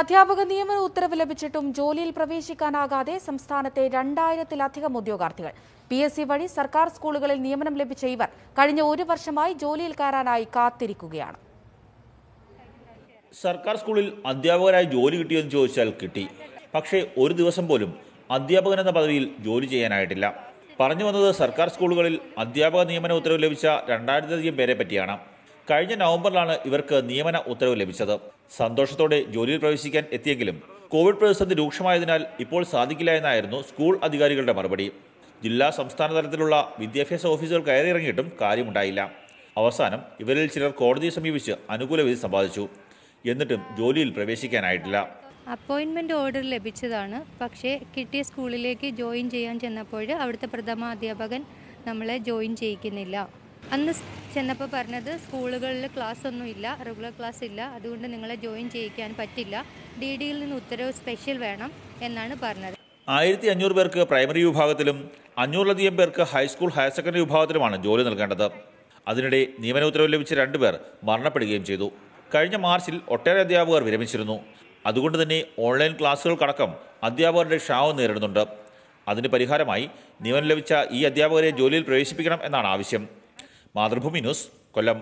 അധ്യാപക നിയമന ഉത്തരവ് ലഭിച്ചിട്ടും ജോലിയിൽ പ്രവേശിക്കാനാകാതെ സംസ്ഥാനത്തെ രണ്ടായിരത്തിലധികം ഉദ്യോഗാർത്ഥികൾ പി എസ് സി വഴി സർക്കാർ സ്കൂളുകളിൽ നിയമനം ലഭിച്ച ഇവർ കഴിഞ്ഞ ഒരു വർഷമായി ജോലിയിൽ കയറാനായി കാത്തിരിക്കുകയാണ് സർക്കാർ സ്കൂളിൽ അധ്യാപകരായി ജോലി കിട്ടിയെന്ന് ചോദിച്ചാൽ കിട്ടി പക്ഷേ ഒരു ദിവസം പോലും അധ്യാപകൻ എന്ന പദവിയിൽ ജോലി ചെയ്യാനായിട്ടില്ല പറഞ്ഞു വന്നത് സർക്കാർ സ്കൂളുകളിൽ അധ്യാപക നിയമന ഉത്തരവ് ലഭിച്ച രണ്ടായിരത്തിലധികം പേരെ പറ്റിയാണ് കഴിഞ്ഞ നവംബറിലാണ് ഇവർക്ക് നിയമന ഉത്തരവ് ലഭിച്ചത് സന്തോഷത്തോടെ ജോലിയിൽ പ്രവേശിക്കാൻ എത്തിയെങ്കിലും കോവിഡ് പ്രതിസന്ധി രൂക്ഷമായതിനാൽ ഇപ്പോൾ സാധിക്കില്ല എന്നായിരുന്നു സ്കൂൾ അധികാരികളുടെ മറുപടി ജില്ലാ സംസ്ഥാന തലത്തിലുള്ള വിദ്യാഭ്യാസ ഓഫീസുകൾ കയറിയിറങ്ങിയിട്ടും കാര്യമുണ്ടായില്ല അവസാനം ഇവരിൽ ചിലർ കോടതിയെ സമീപിച്ച് അനുകൂല വിധി സമ്പാദിച്ചു എന്നിട്ടും ജോലിയിൽ പ്രവേശിക്കാനായിട്ടില്ല അപ്പോയിൻമെൻ്റ് ഓർഡർ ലഭിച്ചതാണ് പക്ഷേ കിട്ടിയ സ്കൂളിലേക്ക് ജോയിൻ ചെയ്യാൻ ചെന്നപ്പോൾ അവിടുത്തെ പ്രഥമ അധ്യാപകൻ നമ്മളെ ജോയിൻ ചെയ്യിക്കുന്നില്ല അന്ന് ചെന്നപ്പോൾ പറഞ്ഞത് സ്കൂളുകളിൽ ക്ലാസ് ഒന്നും ഇല്ല റെഗുലർ ക്ലാസ് ഇല്ല അതുകൊണ്ട് നിങ്ങളെ ജോയിൻ ചെയ്യിക്കാൻ പറ്റില്ല ഡി ഡിയിൽ നിന്ന് ഉത്തരവ് സ്പെഷ്യൽ വേണം എന്നാണ് പറഞ്ഞത് ആയിരത്തി അഞ്ഞൂറ് പേർക്ക് പ്രൈമറി വിഭാഗത്തിലും അഞ്ഞൂറിലധികം പേർക്ക് ഹൈസ്കൂൾ ഹയർ സെക്കൻഡറി വിഭാഗത്തിലുമാണ് ജോലി നൽകേണ്ടത് അതിനിടെ നിയമന ഉത്തരവ് ലഭിച്ച രണ്ടുപേർ മരണപ്പെടുകയും ചെയ്തു കഴിഞ്ഞ മാർച്ചിൽ ഒട്ടേറെ അധ്യാപകർ വിരമിച്ചിരുന്നു അതുകൊണ്ട് തന്നെ ഓൺലൈൻ ക്ലാസ്സുകൾക്കടക്കം അധ്യാപകരുടെ ക്ഷാമം നേരിടുന്നുണ്ട് അതിന് പരിഹാരമായി നിയമനം ലഭിച്ച ഈ അധ്യാപകരെ ജോലിയിൽ പ്രവേശിപ്പിക്കണം എന്നാണ് ആവശ്യം മാതൃഭൂമി ന്യൂസ് കൊല്ലം